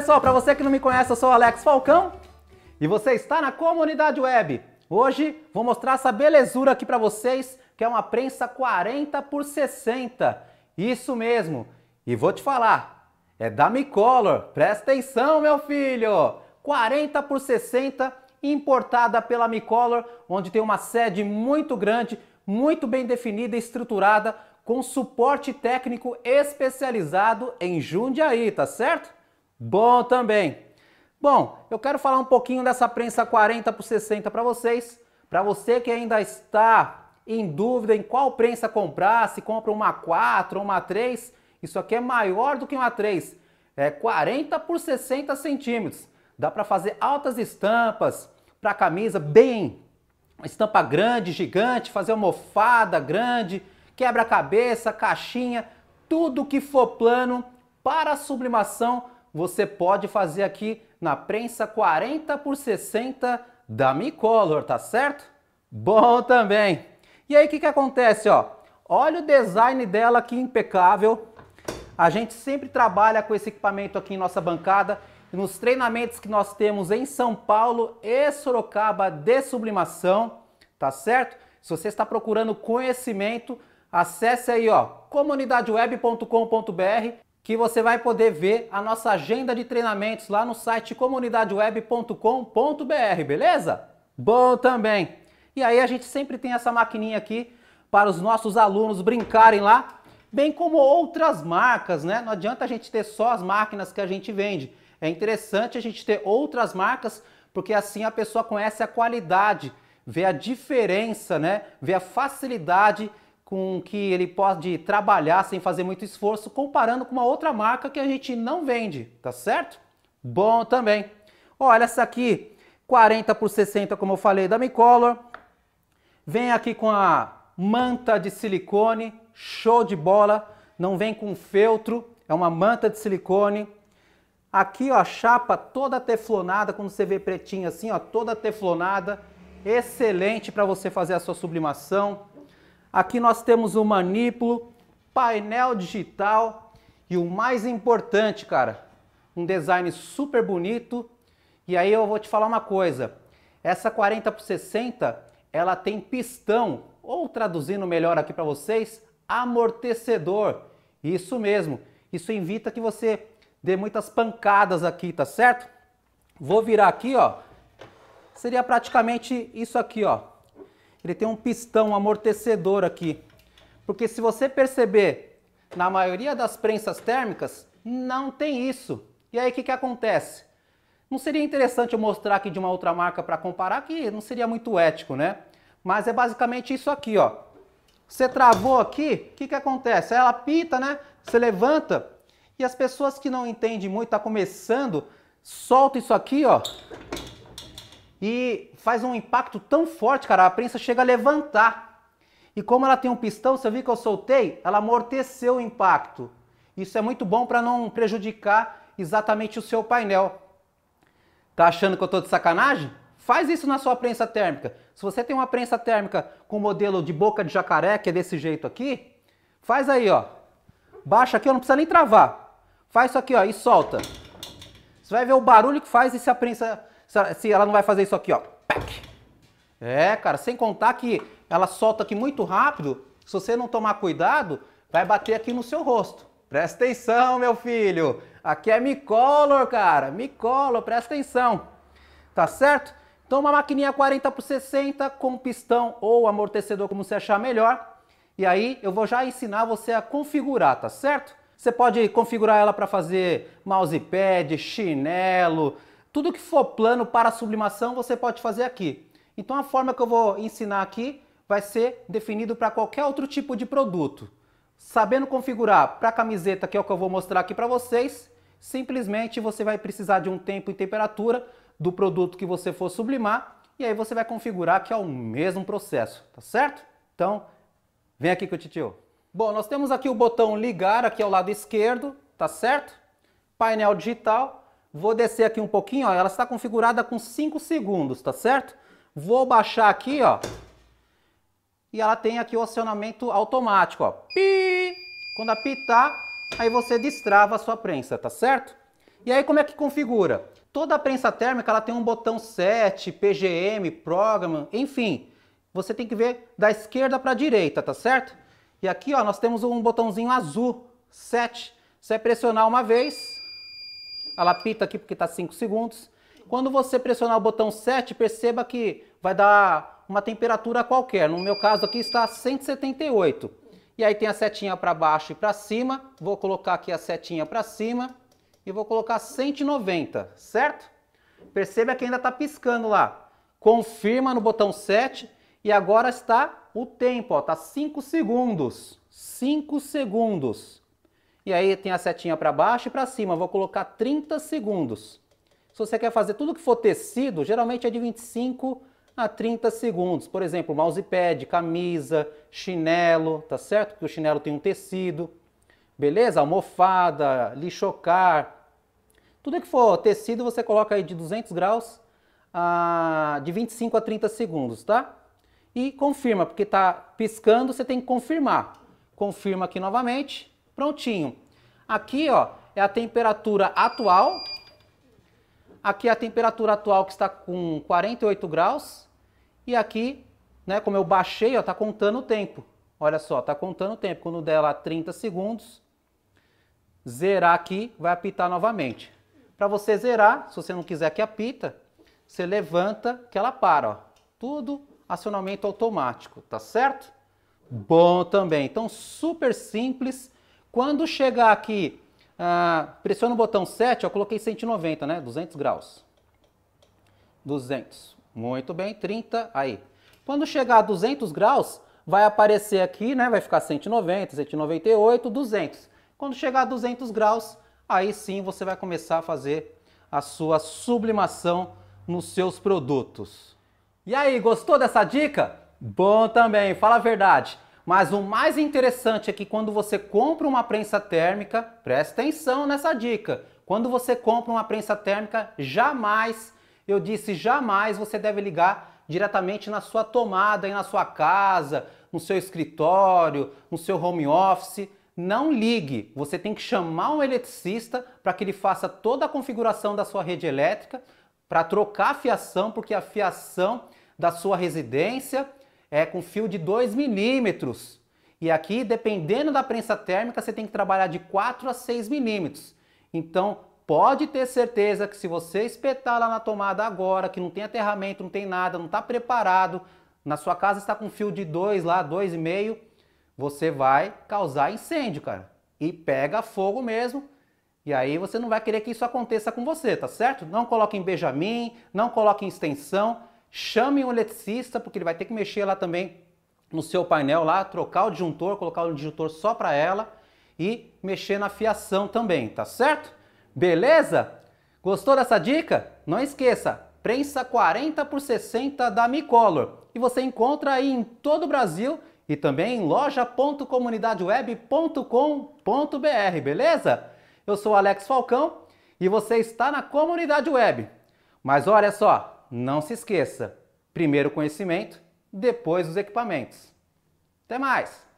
pessoal, para você que não me conhece, eu sou Alex Falcão e você está na comunidade web. Hoje vou mostrar essa belezura aqui para vocês, que é uma prensa 40 por 60. Isso mesmo. E vou te falar, é da Micolor. Presta atenção, meu filho. 40 por 60 importada pela Micolor, onde tem uma sede muito grande, muito bem definida e estruturada, com suporte técnico especializado em Jundiaí, tá certo? Bom também. Bom, eu quero falar um pouquinho dessa prensa 40 por 60 para vocês. Para você que ainda está em dúvida em qual prensa comprar, se compra uma 4 ou uma 3, isso aqui é maior do que uma 3. É 40 por 60 centímetros. Dá para fazer altas estampas para camisa bem estampa grande, gigante, fazer uma almofada grande, quebra-cabeça, caixinha, tudo que for plano para sublimação você pode fazer aqui na prensa 40 por 60 da Micolor, tá certo? Bom também! E aí o que, que acontece? Ó? Olha o design dela aqui impecável. A gente sempre trabalha com esse equipamento aqui em nossa bancada. E nos treinamentos que nós temos em São Paulo e Sorocaba de sublimação, tá certo? Se você está procurando conhecimento, acesse aí, ó, comunidadeweb.com.br que você vai poder ver a nossa agenda de treinamentos lá no site comunidadeweb.com.br, beleza? Bom também! E aí a gente sempre tem essa maquininha aqui para os nossos alunos brincarem lá, bem como outras marcas, né? Não adianta a gente ter só as máquinas que a gente vende. É interessante a gente ter outras marcas, porque assim a pessoa conhece a qualidade, vê a diferença, né? Vê a facilidade com que ele pode trabalhar sem fazer muito esforço, comparando com uma outra marca que a gente não vende, tá certo? Bom também. Olha essa aqui, 40 por 60, como eu falei, da Micolor. Vem aqui com a manta de silicone, show de bola. Não vem com feltro, é uma manta de silicone. Aqui ó, a chapa toda teflonada, quando você vê pretinha assim, ó, toda teflonada. Excelente para você fazer a sua sublimação Aqui nós temos o manípulo, painel digital e o mais importante, cara, um design super bonito. E aí eu vou te falar uma coisa, essa 40 por 60, ela tem pistão, ou traduzindo melhor aqui para vocês, amortecedor. Isso mesmo. Isso evita que você dê muitas pancadas aqui, tá certo? Vou virar aqui, ó. Seria praticamente isso aqui, ó ele tem um pistão amortecedor aqui. Porque se você perceber, na maioria das prensas térmicas, não tem isso. E aí o que, que acontece? Não seria interessante eu mostrar aqui de uma outra marca para comparar, que não seria muito ético, né? Mas é basicamente isso aqui, ó. Você travou aqui, o que, que acontece? Ela pita, né? Você levanta e as pessoas que não entendem muito, tá começando, solta isso aqui, ó e faz um impacto tão forte, cara, a prensa chega a levantar. E como ela tem um pistão, você viu que eu soltei? Ela amorteceu o impacto. Isso é muito bom para não prejudicar exatamente o seu painel. Tá achando que eu estou de sacanagem? Faz isso na sua prensa térmica. Se você tem uma prensa térmica com modelo de boca de jacaré, que é desse jeito aqui, faz aí, ó. Baixa aqui, ó, não precisa nem travar. Faz isso aqui, ó, e solta. Você vai ver o barulho que faz a prensa se ela não vai fazer isso aqui, ó. É, cara, sem contar que ela solta aqui muito rápido. Se você não tomar cuidado, vai bater aqui no seu rosto. Presta atenção, meu filho. Aqui é micolor, cara. Micolor, presta atenção. Tá certo? Então uma maquininha 40 por 60 com pistão ou amortecedor, como você achar melhor. E aí eu vou já ensinar você a configurar, tá certo? Você pode configurar ela para fazer mousepad, chinelo, tudo que for plano para sublimação você pode fazer aqui. Então a forma que eu vou ensinar aqui vai ser definido para qualquer outro tipo de produto. Sabendo configurar para a camiseta, que é o que eu vou mostrar aqui para vocês, simplesmente você vai precisar de um tempo e temperatura do produto que você for sublimar e aí você vai configurar que é o mesmo processo, tá certo? Então, vem aqui com o titio. Bom, nós temos aqui o botão ligar aqui ao lado esquerdo, tá certo? Painel digital, Vou descer aqui um pouquinho, ó, ela está configurada com 5 segundos, tá certo? Vou baixar aqui, ó. E ela tem aqui o acionamento automático, ó. Pi! Quando apitar, aí você destrava a sua prensa, tá certo? E aí como é que configura? Toda a prensa térmica ela tem um botão set, PGM, program, enfim. Você tem que ver da esquerda para a direita, tá certo? E aqui ó, nós temos um botãozinho azul, set. Você vai pressionar uma vez, ela apita aqui porque está 5 segundos. Quando você pressionar o botão 7, perceba que vai dar uma temperatura qualquer. No meu caso aqui está 178. E aí tem a setinha para baixo e para cima. Vou colocar aqui a setinha para cima e vou colocar 190, certo? Perceba que ainda está piscando lá. Confirma no botão 7 e agora está o tempo, está tá 5 segundos. 5 segundos. E aí tem a setinha para baixo e para cima, vou colocar 30 segundos. Se você quer fazer tudo que for tecido, geralmente é de 25 a 30 segundos. Por exemplo, mousepad, camisa, chinelo, tá certo? Que o chinelo tem um tecido. Beleza? Almofada, lixocar. Tudo que for tecido, você coloca aí de 200 graus a de 25 a 30 segundos, tá? E confirma, porque tá piscando, você tem que confirmar. Confirma aqui novamente. Prontinho. Aqui ó, é a temperatura atual. Aqui é a temperatura atual que está com 48 graus. E aqui, né, como eu baixei, está contando o tempo. Olha só, está contando o tempo. Quando der lá 30 segundos, zerar aqui, vai apitar novamente. Para você zerar, se você não quiser que apita, você levanta que ela para. Ó. Tudo acionamento automático, tá certo? Bom também. Então, super simples quando chegar aqui, ah, pressiona o botão 7, eu coloquei 190, né? 200 graus. 200. Muito bem, 30, aí. Quando chegar a 200 graus, vai aparecer aqui, né? Vai ficar 190, 198, 200. Quando chegar a 200 graus, aí sim você vai começar a fazer a sua sublimação nos seus produtos. E aí, gostou dessa dica? Bom também, fala a verdade. Mas o mais interessante é que quando você compra uma prensa térmica, preste atenção nessa dica. Quando você compra uma prensa térmica, jamais, eu disse jamais, você deve ligar diretamente na sua tomada, aí na sua casa, no seu escritório, no seu home office. Não ligue, você tem que chamar um eletricista para que ele faça toda a configuração da sua rede elétrica, para trocar a fiação, porque a fiação da sua residência é com fio de 2 milímetros. E aqui, dependendo da prensa térmica, você tem que trabalhar de 4 a 6 milímetros. Então, pode ter certeza que se você espetar lá na tomada agora, que não tem aterramento, não tem nada, não está preparado, na sua casa está com fio de 2 lá, 2,5, você vai causar incêndio, cara. E pega fogo mesmo. E aí você não vai querer que isso aconteça com você, tá certo? Não coloque em Benjamin, não coloque em extensão. Chame um eletricista, porque ele vai ter que mexer lá também no seu painel lá, trocar o disjuntor, colocar um disjuntor só para ela e mexer na fiação também, tá certo? Beleza? Gostou dessa dica? Não esqueça, prensa 40 por 60 da Micolor. E você encontra aí em todo o Brasil e também em loja.comunidadeweb.com.br, beleza? Eu sou Alex Falcão e você está na Comunidade Web. Mas olha só, não se esqueça: primeiro o conhecimento, depois os equipamentos. Até mais!